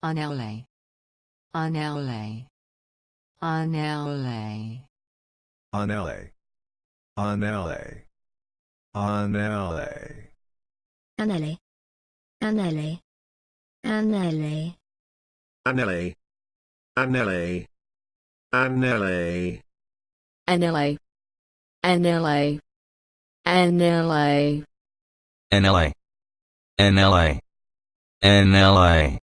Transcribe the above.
Anele. Anele. Anele. Anele. Anele. Anele. Anele. Anele. Anele. Anele. Anele. Anele. Anele. Anele. Anele. NLA. NLA. NLA.